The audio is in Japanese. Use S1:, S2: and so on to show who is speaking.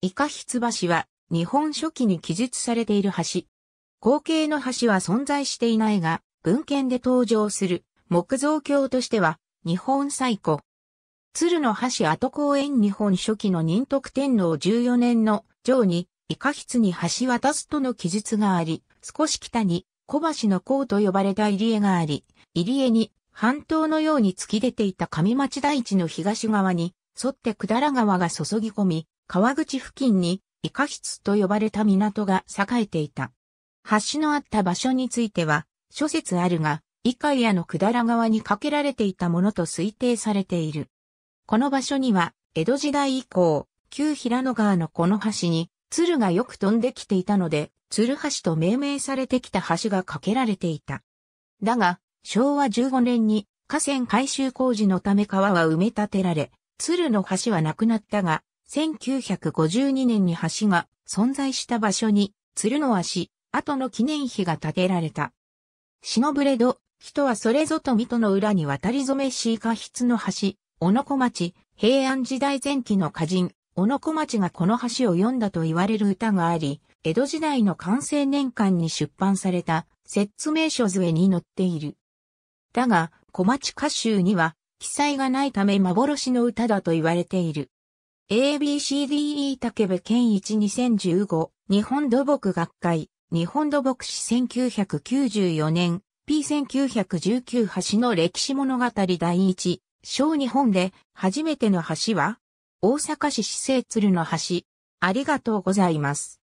S1: イカヒツ橋は日本初期に記述されている橋。後継の橋は存在していないが、文献で登場する木造橋としては日本最古。鶴の橋跡公園日本初期の仁徳天皇14年の上にイカヒツに橋渡すとの記述があり、少し北に小橋の港と呼ばれた入江があり、入江に半島のように突き出ていた上町大地の東側に沿ってだら川が注ぎ込み、川口付近にイカ室と呼ばれた港が栄えていた。橋のあった場所については、諸説あるが、イカイアのくだら側に架けられていたものと推定されている。この場所には、江戸時代以降、旧平野川のこの橋に、鶴がよく飛んできていたので、鶴橋と命名されてきた橋が架けられていた。だが、昭和15年に河川改修工事のため川は埋め立てられ、鶴の橋はなくなったが、1952年に橋が存在した場所に、鶴の足、後の記念碑が建てられた。忍ぶれど、人はそれぞと水戸の裏に渡り染めしい下筆の橋、小野小町、平安時代前期の歌人、小野小町がこの橋を読んだと言われる歌があり、江戸時代の完成年間に出版された、説明書図絵に載っている。だが、小町歌集には、記載がないため幻の歌だと言われている。ABCDE 竹部健一2015日本土木学会日本土木史1994年 P1919 橋の歴史物語第一小日本で初めての橋は大阪市市政鶴の橋ありがとうございます。